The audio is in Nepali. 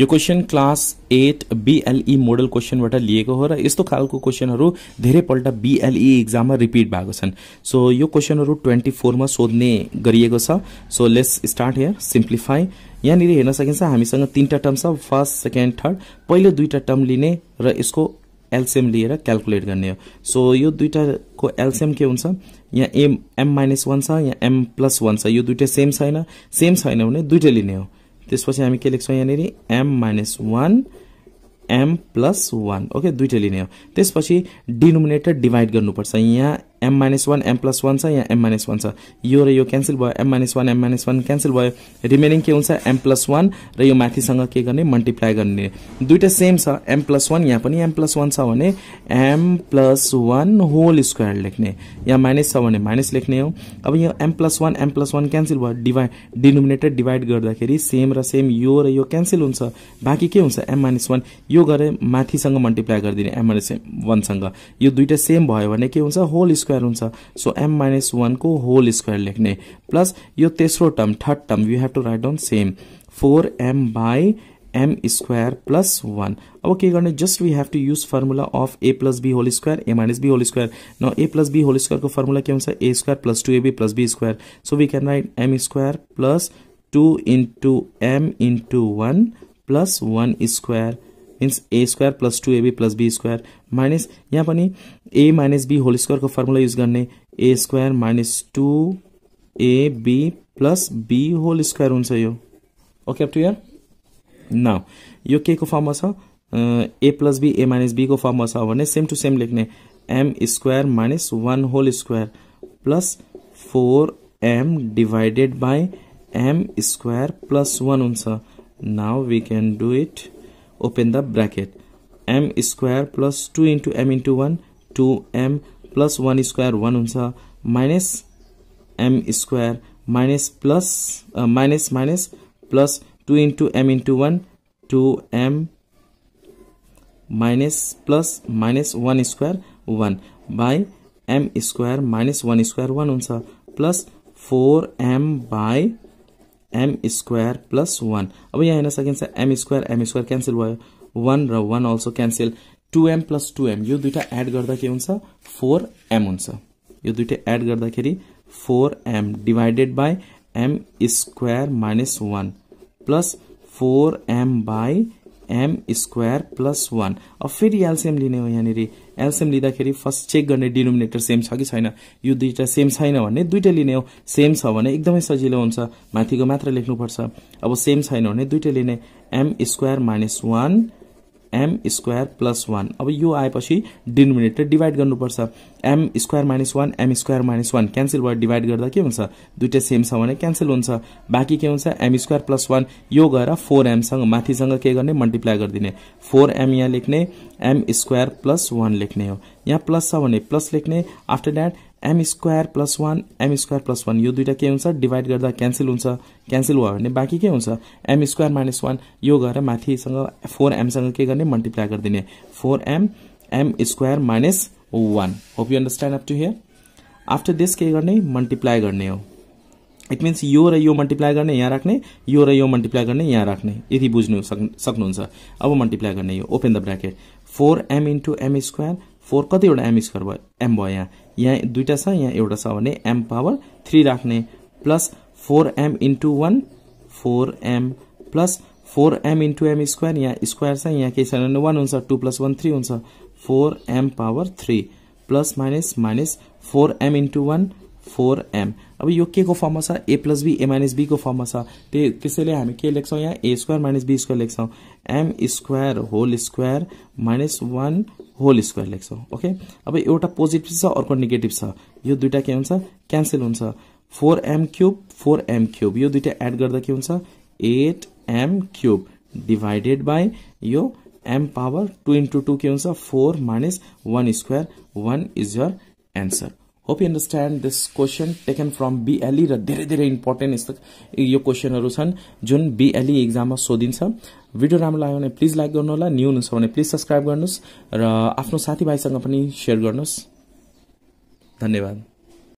यो question class eight BLE model क्वेसनबाट लिएको हो र यस्तो खालको क्वेसनहरू धेरैपल्ट बिएलई इक्जाममा रिपिट भएको छन् सो यो क्वेसनहरू ट्वेन्टी फोरमा सोध्ने गरिएको छ so let's start here simplify यहाँनिर हेर्न सकिन्छ हामीसँग तिनवटा टर्म छ फर्स्ट सेकेन्ड थर्ड पहिलो दुईवटा टर्म लिने र यसको एलसिएम लिएर क्यालकुलेट गर्ने हो सो यो दुइटाको एल्सिएम के हुन्छ यहाँ एम एम माइनस वान छ यहाँ एम प्लस वान छ यो दुइटै सेम छैन सेम छैन भने दुइटै लिने हो त्यसपछि हामी के लेख्छौँ यहाँनिर M minus one M plus one okay दुइटै लिने हो त्यसपछि डिनोमिनेटर डिभाइड गर्नुपर्छ यहाँ M minus one M plus one छ यहाँ एम माइनस वान छ यो र यो क्यान्सल भयो M minus one M minus one cancel भयो रिमेनिङ के हुन्छ एम प्लस वान र यो माथिसँग के गर्ने मल्टिप्लाई गर्ने दुइटा सेम छ एम प्लस वान यहाँ पनि एम प्लस वान छ भने M plus one whole square लेख्ने यहाँ माइनस छ भने माइनस लेख्ने हो अब यो M plus one M plus one cancel भयो डिभाइड डिनोमिनेटर डिभाइड गर्दाखेरि सेम र सेम यो र यो क्यान्सल हुन्छ बाँकी के हुन्छ एम माइनस वान यो गरेर माथिसँग मल्टिप्लाई गरिदिने एम माइनस वानसँग यो दुइटा सेम भयो भने के हुन्छ होल स्क्वायर स्क्वायर हुन्छ सो एम माइनस को होल स्क्वायर लेख्ने प्लस यो तेस्रो term third term you have to write down same four M by M square plus one अब के गर्ने just we have to use formula of A plus B whole square A minus B whole square न ए प्लस बी होल को फर्मुला के हुन्छ A square plus two B plus B square so we can write M square plus two into M into one plus one square means A square plus two AB plus B square minus यहाँ पर A minus B whole square को फर्मुला यूज करने A square minus two A B plus B whole square होके यो ओके अप टु यो के को फर्म में A plus B A minus B को फर्म में सेम टू सेम लेखने M square minus one whole square plus four M divided by M square plus one हो now we can do it open the bracket m square plus 2 into m into 1 2m plus 1 square 1 हुन्छ minus M square minus plus minus minus plus two into M into one two minus plus minus one square one by M square minus one square one हुन्छ plus four M by M square plus one अब यहाँ हेर्न सकिन्छ M square M square cancel भयो वान र one also cancel two M plus two M यो दुइटा एड गर्दा के हुन्छ फोर एम हुन्छ यो दुइटा एड गर्दाखेरि four M divided by M square minus one plus four M by M square plus one अब फेरि एल्सियम लिने हो यहाँनिर एल्सियम लिँदाखेरि फर्स्ट चेक गर्ने डिनोमिनेटर सेम छ कि छैन यो दुईवटा सेम छैन भने दुइटै लिने हो सेम छ भने एकदमै सजिलो हुन्छ माथिको मात्र लेख्नुपर्छ अब सेम छैन भने दुइटै लिने M square minus one M square plus one अब यो आएपछि डिनोमिनेटर डिभाइड गर्नुपर्छ M square minus one M square minus one cancel भयो डिभाइड गर्दा के हुन्छ दुइटै सेम छ भने क्यान्सल हुन्छ बाँकी के हुन्छ एम स्क्वायर प्लस वान यो गएर फोर एमसँग माथिसँग के गर्ने मल्टिप्लाई गरिदिने फोर एम यहाँ लेख्ने एम स्क्वायर प्लस वान लेख्ने हो यहाँ प्लस छ भने प्लस लेख्ने after that M square plus one M square plus one यो दुइटा के हुन्छ डिभाइड गर्दा क्यान्सल हुन्छ क्यान्सल भयो भने बाँकी के हुन्छ एम स्क्वायर माइनस वान यो गरेर माथिसँग फोर एमसँग के गर्ने मल्टिप्लाई गरिदिने four M M square minus one hope you understand up to here after this के गर्ने मल्टिप्लाई गर्ने हो इट मिन्स यो र यो मल्टिप्लाई गर्ने यहाँ राख्ने यो र यो मल्टिप्लाई गर्ने यहाँ राख्ने यति बुझ्नु सक्नुहुन्छ अब मल्टिप्लाई गर्ने यो open the bracket four M into M square four कतिवटा एम स्क्वायर भयो एम भयो यहाँ यहाँ दुईवटा छ यहाँ एउटा छ भने एम पावर थ्री राख्ने plus four M into one four M plus four M into M square यहाँ स्क्वायर छ यहाँ केही छैन भने वान हुन्छ टू प्लस वान थ्री हुन्छ four M power three plus minus minus four M into one four am अब यो के को फर्ममा छ A plus B A minus बीको फर्ममा छ त्यही त्यसैले हामी के लेख्छौँ यहाँ A square minus B square लेख्छौँ M square whole square minus one whole square लेख्छौँ ओके अब एउटा पोजिटिभ छ अर्को नेगेटिभ छ यो दुइटा के हुन्छ क्यान्सल हुन्छ four M cube four M cube यो दुइटा एड गर्दा के हुन्छ eight M cube divided by यो M power two into two के हुन्छ four minus one square one is your answer hope you understand this question taken from BLE र धेरै धेरै इम्पोर्टेन्ट यस्तो यो क्वेसनहरू छन् जुन बिएलई इक्जाममा e सोधिन्छ भिडियो राम्रो लाग्यो भने प्लिज लाइक गर्नु होला न्यू हुनुहुन्छ भने प्लिज सब्सक्राइब गर्नुहोस् र आफ्नो साथीभाइसँग पनि सेयर गर्नुहोस् धन्यवाद